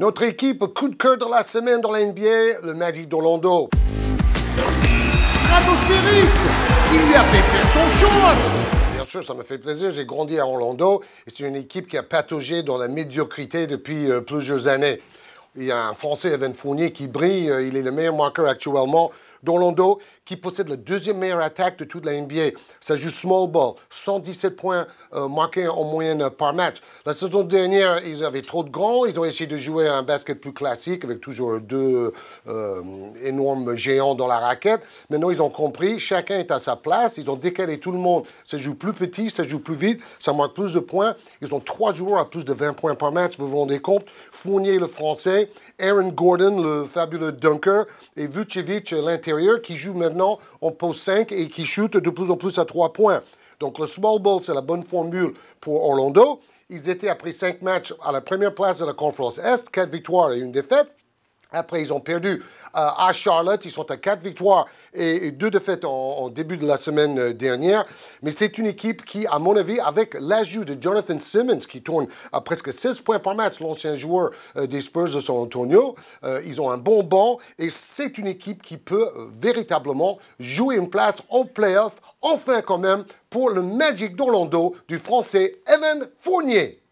Notre équipe coup de cœur de la semaine dans la NBA, le Magic d'Orlando. Stratosphérique qui lui a fait faire son Bien sûr, ça me fait plaisir, j'ai grandi à Orlando et c'est une équipe qui a pataugé dans la médiocrité depuis euh, plusieurs années. Il y a un Français, Evan Fournier, qui brille, euh, il est le meilleur marqueur actuellement D'Orlando, qui possède la deuxième meilleure attaque de toute la NBA. Ça joue small ball, 117 points euh, marqués en moyenne euh, par match. La saison dernière, ils avaient trop de grands. Ils ont essayé de jouer un basket plus classique avec toujours deux euh, énormes géants dans la raquette. Maintenant, ils ont compris. Chacun est à sa place. Ils ont décalé tout le monde. Ça joue plus petit, ça joue plus vite, ça marque plus de points. Ils ont trois joueurs à plus de 20 points par match. Vous vous rendez compte Fournier, le français, Aaron Gordon, le fabuleux dunker, et Vucevic, l'intérieur qui joue maintenant en pose 5 et qui chute de plus en plus à 3 points. Donc le small ball, c'est la bonne formule pour Orlando. Ils étaient après 5 matchs à la première place de la conférence Est, 4 victoires et une défaite. Après, ils ont perdu euh, à Charlotte. Ils sont à quatre victoires et, deux défaites en, début de la semaine euh, dernière. Mais c'est une équipe qui, à mon avis, avec l'ajout de Jonathan Simmons, qui tourne à presque 16 points par match, l'ancien joueur euh, des Spurs de San Antonio, ils ont un bon banc et c'est une équipe qui peut véritablement jouer une place en playoff, enfin quand même, pour le Magic d'Orlando du français Evan Fournier.